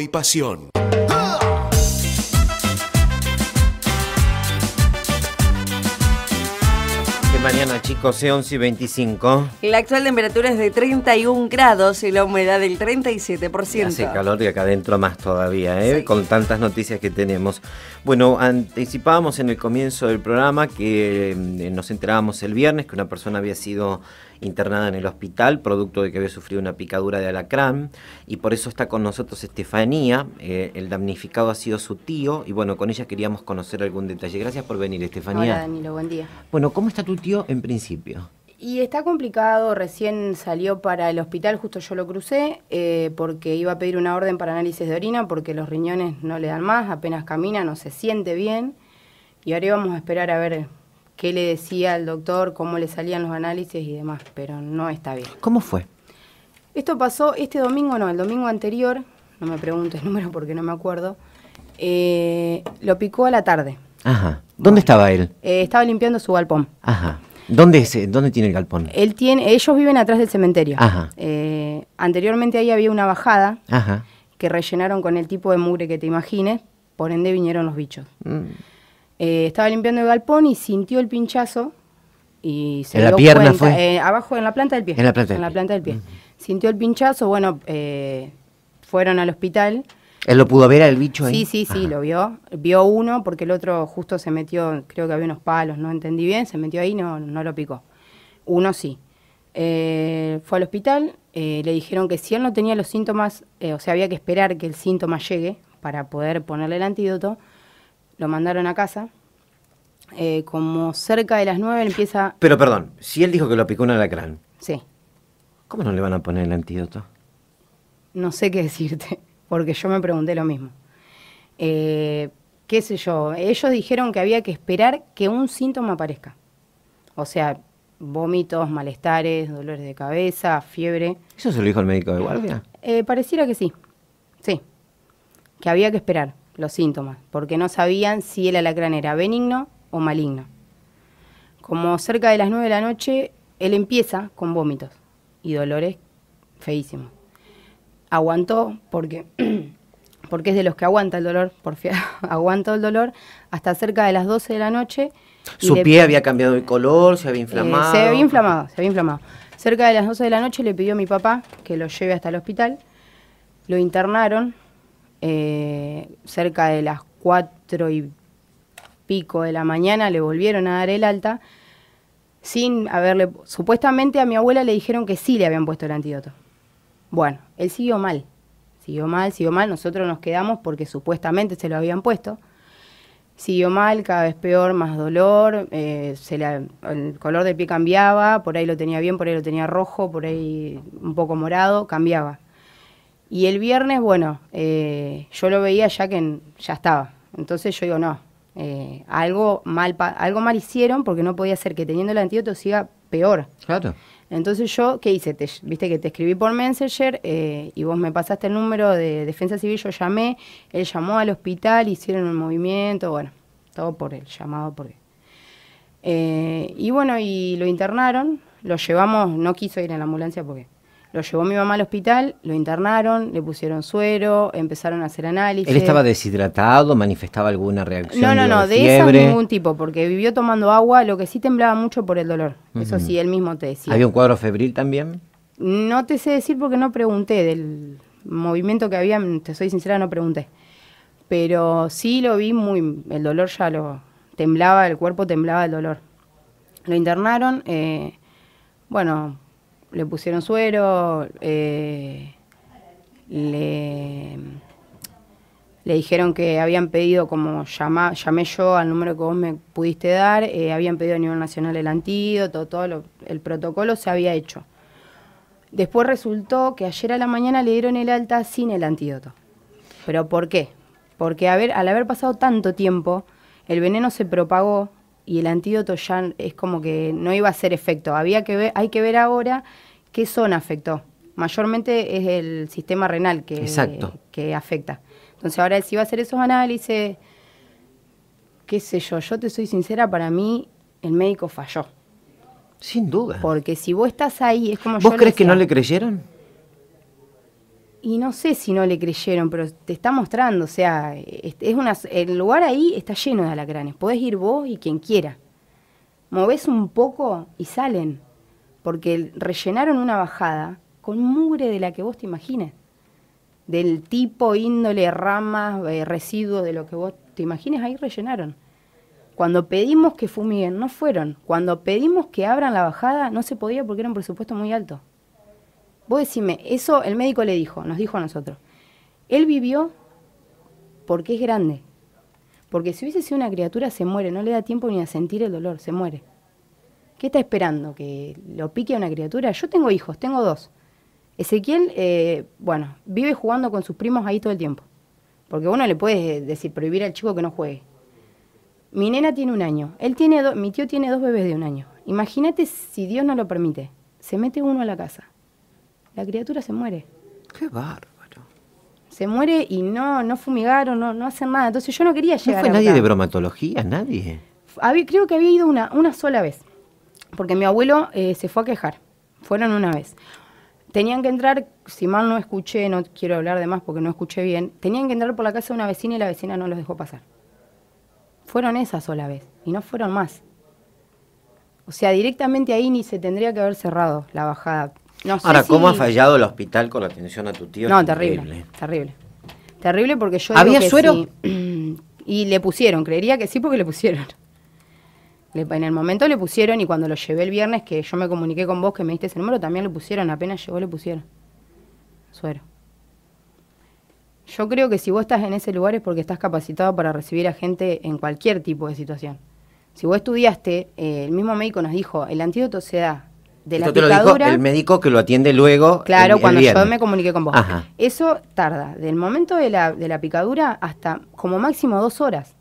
y pasión. mañana, chicos, 11 eh, y 25. La actual temperatura es de 31 grados y la humedad del 37%. Hace calor y acá adentro más todavía, eh, con tantas noticias que tenemos. Bueno, anticipábamos en el comienzo del programa que eh, nos enterábamos el viernes que una persona había sido internada en el hospital, producto de que había sufrido una picadura de alacrán, y por eso está con nosotros Estefanía, eh, el damnificado ha sido su tío, y bueno, con ella queríamos conocer algún detalle. Gracias por venir, Estefanía. Hola, Danilo, buen día. Bueno, ¿cómo está tu tío en principio? Y está complicado, recién salió para el hospital, justo yo lo crucé, eh, porque iba a pedir una orden para análisis de orina, porque los riñones no le dan más, apenas camina, no se siente bien. Y ahora íbamos a esperar a ver qué le decía al doctor, cómo le salían los análisis y demás, pero no está bien. ¿Cómo fue? Esto pasó este domingo, no, el domingo anterior, no me pregunto el número porque no me acuerdo, eh, lo picó a la tarde. Ajá. ¿Dónde estaba él? Eh, estaba limpiando su galpón. Ajá. ¿Dónde, es, eh, ¿Dónde tiene el galpón? Él tiene, ellos viven atrás del cementerio. Ajá. anteriormente ahí había una bajada que rellenaron con el tipo de mugre que te imagines, por ende vinieron los bichos. Mm. Eh, estaba limpiando el galpón y sintió el pinchazo y se ¿En la pierna fue? Eh, abajo en la planta del pie. En la planta, del pie. Sintió el pinchazo, bueno, eh, fueron al hospital. ¿Él lo pudo ver al bicho ahí? Sí, sí, sí, lo vio. Vio uno porque el otro justo se metió, creo que había unos palos, no entendí bien, se metió ahí, no, no lo picó. Uno sí. fue al hospital, le dijeron que si él no tenía los síntomas, o sea, había que esperar que el síntoma llegue para poder ponerle el antídoto, lo mandaron a casa. Eh, como cerca de las nueve empieza... Pero perdón, si él dijo que lo picó un alacrán. Sí. ¿Cómo no le van a poner el antídoto? No sé qué decirte, porque yo me pregunté lo mismo. Eh, qué sé yo, ellos dijeron que había que esperar que un síntoma aparezca. O sea, vómitos, malestares, dolores de cabeza, fiebre. ¿Eso se lo dijo el médico de guardia? Eh, pareciera que sí, sí, que había que esperar los síntomas, porque no sabían si el alacrán era benigno o maligno. Como cerca de las 9 de la noche, él empieza con vómitos y dolores feísimos. Aguantó porque, porque es de los que aguanta el dolor, por aguantó el dolor hasta cerca de las 12 de la noche. ¿Su pie había cambiado de color? ¿Se había eh, inflamado? se había inflamado, se había inflamado. Cerca de las 12 de la noche le pidió a mi papá que lo lleve hasta el hospital. Lo internaron, eh, cerca de las cuatro y pico de la mañana le volvieron a dar el alta sin haberle... Supuestamente a mi abuela le dijeron que sí le habían puesto el antídoto. Bueno, él siguió mal, siguió mal, siguió mal, nosotros nos quedamos porque supuestamente se lo habían puesto. Siguió mal, cada vez peor, más dolor, eh, se el color del pie cambiaba, por ahí lo tenía bien, por ahí lo tenía rojo, por ahí un poco morado, cambiaba. Y el viernes, bueno, eh, yo lo veía ya que ya estaba. Entonces yo digo, no, eh, algo, mal algo mal hicieron porque no podía ser que teniendo el antídoto siga peor. Claro. Entonces yo, ¿qué hice? Te, viste que te escribí por Messenger eh, y vos me pasaste el número de Defensa Civil, yo llamé, él llamó al hospital, hicieron un movimiento, bueno, todo por él, llamado por él. y bueno, y lo internaron, lo llevamos, no quiso ir en la ambulancia porque lo llevó mi mamá al hospital, lo internaron, le pusieron suero, empezaron a hacer análisis. ¿Él estaba deshidratado? ¿Manifestaba alguna reacción? No, no, no, de, de esas ningún tipo, porque vivió tomando agua, lo que sí temblaba mucho por el dolor. Eso sí, él mismo te decía. ¿Había un cuadro febril también? No te sé decir porque no pregunté del movimiento que había, te soy sincera, no pregunté. Pero sí lo vi muy, el dolor ya lo temblaba, el cuerpo temblaba el dolor. Lo internaron, eh, bueno, le pusieron suero, eh, le, dijeron que habían pedido, como llamé yo al número que vos me pudiste dar, eh, habían pedido a nivel nacional el antídoto, todo el protocolo se había hecho. Después resultó que ayer a la mañana le dieron el alta sin el antídoto. ¿Pero por qué? Porque al haber pasado tanto tiempo, el veneno se propagó y el antídoto ya es como que no iba a ser efecto. Había que ver, hay que ver ahora qué zona afectó. Mayormente es el sistema renal que, que afecta. Entonces ahora si va a hacer esos análisis, qué sé yo, yo te soy sincera, para mí el médico falló. Sin duda. Porque si vos estás ahí, es como... ¿Vos crees que no le creyeron? Y no sé si no le creyeron, pero te está mostrando, o sea, es una, el lugar ahí está lleno de alacranes. Podés ir vos y quien quiera. Movés un poco y salen, porque rellenaron una bajada con mugre de la que vos te imagines. Del tipo, índole, ramas, eh, residuos, de lo que vos te imagines, ahí rellenaron. Cuando pedimos que fumiguen, no fueron. Cuando pedimos que abran la bajada, no se podía porque era un presupuesto muy alto. Vos decime, eso el médico le dijo, nos dijo a nosotros. Él vivió porque es grande. Porque si hubiese sido una criatura se muere, no le da tiempo ni a sentir el dolor, se muere. ¿Qué está esperando? ¿Que lo pique a una criatura? Yo tengo hijos, tengo dos. Ezequiel, eh, bueno, vive jugando con sus primos ahí todo el tiempo. Porque uno le puede eh, decir, prohibir al chico que no juegue. Mi nena tiene un año, él tiene mi tío tiene dos bebés de un año. Imagínate si Dios no lo permite. Se mete uno a la casa. La criatura se muere. Qué bárbaro. Se muere y no, no fumigaron, no, no hacen nada. Entonces yo no quería llegar. ¿No fue nadie de bromatología? ¿Nadie? creo que había ido una, una sola vez. Porque mi abuelo eh, se fue a quejar. Fueron una vez. Tenían que entrar, si mal no escuché, no quiero hablar de más porque no escuché bien, tenían que entrar por la casa de una vecina y la vecina no los dejó pasar. Fueron esa sola vez y no fueron más. O sea, directamente ahí ni se tendría que haber cerrado la bajada. Ahora, ¿cómo ha fallado el hospital con la atención a tu tío? No, terrible, terrible. Terrible, porque yo. ¿Había suero? y le pusieron, creería que sí porque le pusieron. en el momento le pusieron y cuando lo llevé el viernes, que yo me comuniqué con vos, que me diste ese número, también le pusieron, apenas llegó le pusieron. Suero. Yo creo que si vos estás en ese lugar es porque estás capacitado para recibir a gente en cualquier tipo de situación. Si vos estudiaste, eh, el mismo médico nos dijo, el antídoto se da de el médico que lo atiende luego. Claro, cuando yo me comuniqué con vos. Eso tarda del momento de la, picadura hasta como máximo dos horas.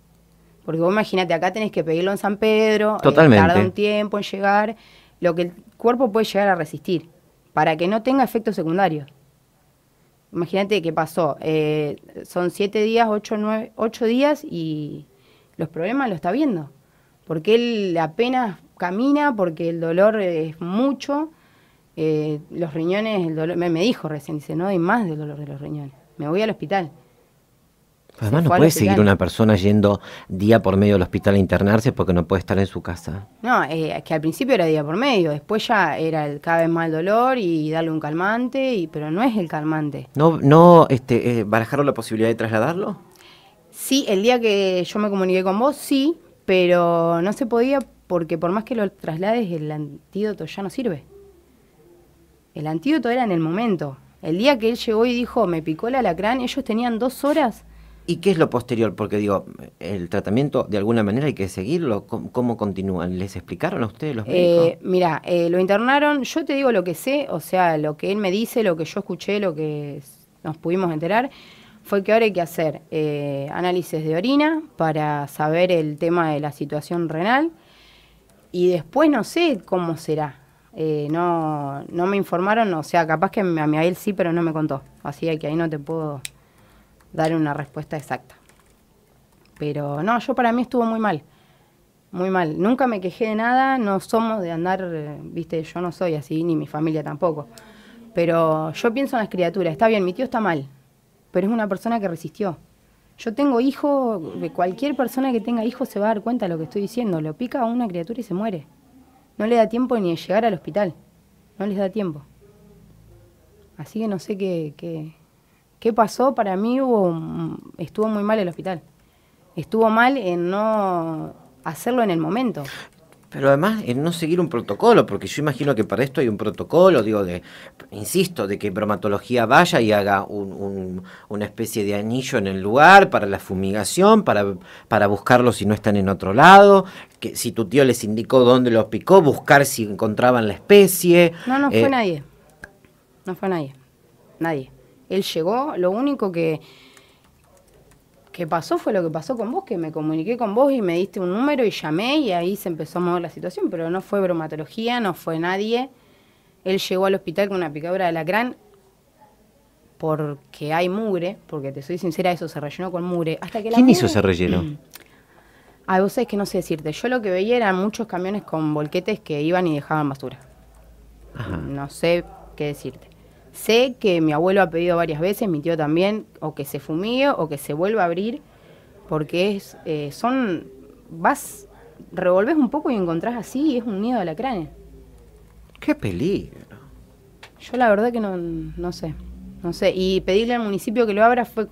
Porque vos imagínate, acá tenés que pedirlo en San Pedro, eh, Totalmente. tarda un tiempo en llegar, lo que el cuerpo puede llegar a resistir, para que no tenga efectos secundarios. Imagínate qué pasó, eh, son siete días, ocho, ocho días y los problemas lo está viendo. Porque él apenas camina porque el dolor es mucho. Eh, los riñones, el me, dijo recién, dice, no hay más del dolor de los riñones, me voy al hospital. Además no puede seguir una persona yendo día por medio al hospital a internarse porque no puede estar en su casa. No, es eh, que al principio era día por medio, después ya era el, cada vez más el dolor y darle un calmante, pero no es el calmante. ¿No, no este, eh, barajaron la posibilidad de trasladarlo? Sí, el día que yo me comuniqué con vos, sí, pero no se podía porque por más que lo traslades, el antídoto ya no sirve. El antídoto era en el momento. El día que él llegó y dijo, me picó el alacrán, ellos tenían dos horas. ¿Y qué es lo posterior? Porque digo, el tratamiento de alguna manera hay que seguirlo. ¿Cómo, continúan? ¿Les explicaron a ustedes los eh, médicos? mira, eh, lo internaron. Yo te digo lo que sé, o sea, lo que él me dice, lo que yo escuché, lo que nos pudimos enterar, fue que ahora hay que hacer eh, análisis de orina para saber el tema de la situación renal y después no sé cómo será. Eh, no, no me informaron, o sea, capaz que a mi él sí, pero no me contó. Así que ahí no te puedo dar una respuesta exacta. Pero no, yo para mí estuvo muy mal. Muy mal. Nunca me quejé de nada, no somos de andar, eh, viste, yo no soy así, ni mi familia tampoco. Pero yo pienso en las criaturas, está bien, mi tío está mal, pero es una persona que resistió. Yo tengo hijo, cualquier persona que tenga hijo se va a dar cuenta de lo que estoy diciendo. Lo pica a una criatura y se muere. No le da tiempo ni de llegar al hospital. No les da tiempo. Así que no sé qué, qué, pasó. Para mí hubo, estuvo muy mal el hospital. Estuvo mal en no hacerlo en el momento pero además en no seguir un protocolo, porque yo imagino que para esto hay un protocolo, digo, de, insisto, de que bromatología vaya y haga una especie de anillo en el lugar para la fumigación, para, para buscarlos si no están en otro lado, que si tu tío les indicó dónde los picó, buscar si encontraban la especie. No, no fue eh, nadie, no fue nadie, nadie. Él llegó, lo único que ¿Qué pasó fue lo que pasó con vos, que me comuniqué con vos y me diste un número y llamé y ahí se empezó a mover la situación, pero no fue bromatología, no fue nadie. Él llegó al hospital con una picadura de alacrán porque hay mugre, porque te soy sincera, eso se rellenó con mugre. Hasta que ¿Quién hizo ese relleno? Ah, vos sabés que no sé decirte. Yo lo que veía eran muchos camiones con volquetes que iban y dejaban basura. No sé qué decirte. Sé que mi abuelo ha pedido varias veces, mi tío también, o que se fumigue o que se vuelva a abrir, porque es, eh, son, vas, revolves un poco y encontrás así es un nido de alacranes. ¡Qué peligro! Yo la verdad que no, no sé, no sé. Y pedirle al municipio que lo abra fue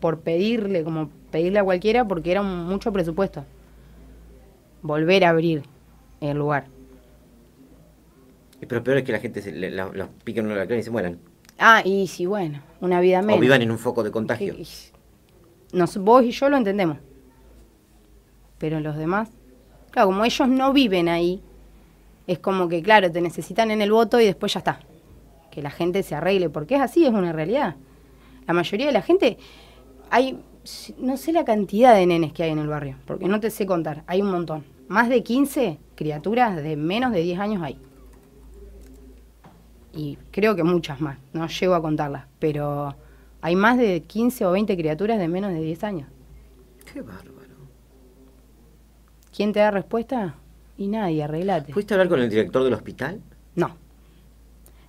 por pedirle, como pedirle a cualquiera, porque era mucho presupuesto. Volver a abrir el lugar. Pero peor es que la gente se, los pique en la cara y se mueran. Ah, y sí, bueno, una vida menos. O vivan en un foco de contagio. nos, vos y yo lo entendemos. Pero los demás, claro, como ellos no viven ahí, es como que, claro, te necesitan en el voto y después ya está. Que la gente se arregle, porque es así, es una realidad. La mayoría de la gente, hay, no sé la cantidad de nenes que hay en el barrio, porque no te sé contar, hay un montón. Más de 15 criaturas de menos de 10 años hay y creo que muchas más, no llego a contarlas, pero hay más de 15 o 20 criaturas de menos de 10 años. Qué bárbaro. ¿Quién te da respuesta? Y nadie, arreglate. ¿Fuiste a hablar con el director del hospital? No.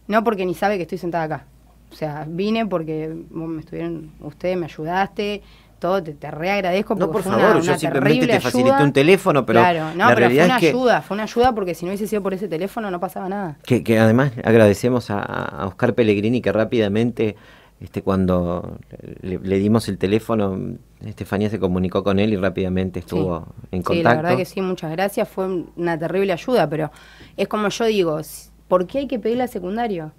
No porque ni sabe que estoy sentada acá. O sea, vine porque me estuvieron, ustedes me ayudaste, todo te, reagradezco por favor, yo simplemente te facilité un teléfono, pero fue una ayuda, fue una ayuda porque si no hubiese sido por ese teléfono no pasaba nada. Que, además agradecemos a, Oscar Pellegrini que rápidamente este cuando le, dimos el teléfono Estefanía se comunicó con él y rápidamente estuvo en contacto. Sí, la verdad que sí, muchas gracias, fue una terrible ayuda, pero es como yo digo, ¿por qué hay que pedirle a secundario?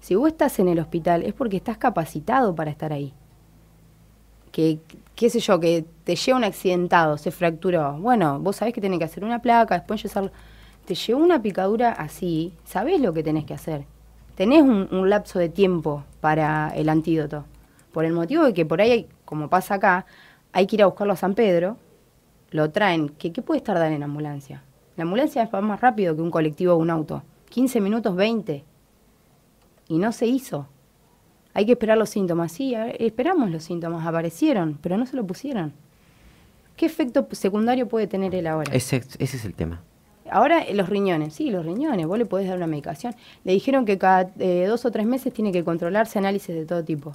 Si vos estás en el hospital es porque estás capacitado para estar ahí que qué sé yo, que te lleva un accidentado, se fracturó. Bueno, vos sabés que tenés que hacer una placa, después Te llevó una picadura así, sabés lo que tenés que hacer. Tenés un, lapso de tiempo para el antídoto. Por el motivo de que por ahí, como pasa acá, hay que ir a buscarlo a San Pedro, lo traen. ¿Qué, qué puedes tardar en ambulancia? La ambulancia es más rápido que un colectivo o un auto. 15 minutos, 20. Y no se hizo hay que esperar los síntomas. Sí, eh, esperamos los síntomas, aparecieron, pero no se lo pusieron. ¿Qué efecto secundario puede tener él ahora? Ese, es el tema. Ahora eh, los riñones, sí, los riñones, vos le podés dar una medicación. Le dijeron que cada eh, dos o tres meses tiene que controlarse análisis de todo tipo.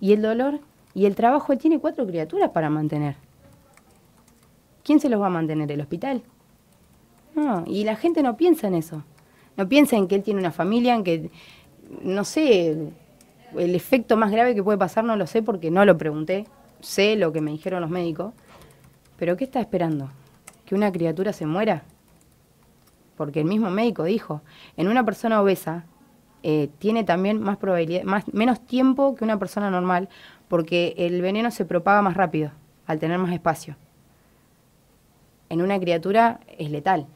¿Y el dolor? ¿Y el trabajo? Él tiene cuatro criaturas para mantener. ¿Quién se los va a mantener? ¿El hospital? No, y la gente no piensa en eso. No piensa en que él tiene una familia, en que, no sé, el efecto más grave que puede pasar no lo sé porque no lo pregunté. Sé lo que me dijeron los médicos. Pero ¿qué está esperando? ¿Que una criatura se muera? Porque el mismo médico dijo, en una persona obesa eh, tiene también más probabilidad, más, menos tiempo que una persona normal porque el veneno se propaga más rápido al tener más espacio. En una criatura es letal.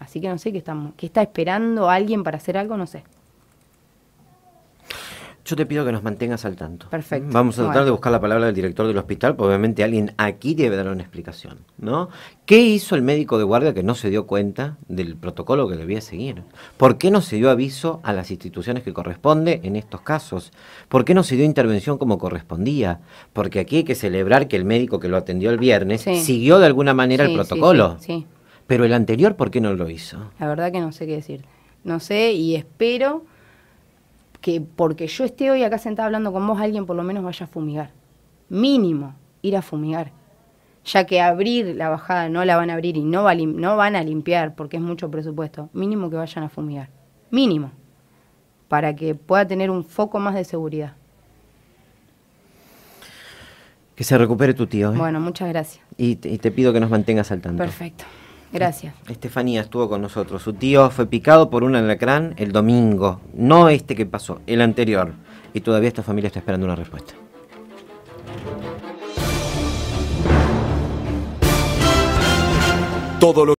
Así que no sé qué, qué está esperando alguien para hacer algo, no sé. Yo te pido que nos mantengas al tanto. Perfecto. Vamos a tratar de buscar la palabra del director del hospital, porque obviamente alguien aquí debe dar una explicación, ¿no? ¿Qué hizo el médico de guardia que no se dio cuenta del protocolo que debía seguir? ¿Por qué no se dio aviso a las instituciones que corresponde en estos casos? ¿Por qué no se dio intervención como correspondía? Porque aquí hay que celebrar que el médico que lo atendió el viernes siguió de alguna manera el protocolo. Sí, Pero el anterior, ¿por qué no lo hizo? La verdad que no sé qué decir. No sé y espero que porque yo esté hoy acá sentada hablando con vos, alguien por lo menos vaya a fumigar. Mínimo, ir a fumigar. Ya que abrir la bajada no la van a abrir y no, no van a limpiar porque es mucho presupuesto. Mínimo que vayan a fumigar. Mínimo. Para que pueda tener un foco más de seguridad. Que se recupere tu tío. ¿eh? Bueno, muchas gracias. Y te, y te pido que nos mantengas al tanto. Perfecto. Gracias. Estefanía estuvo con nosotros. Su tío fue picado por un alacrán el domingo. No este que pasó, el anterior. Y todavía esta familia está esperando una respuesta. Todo lo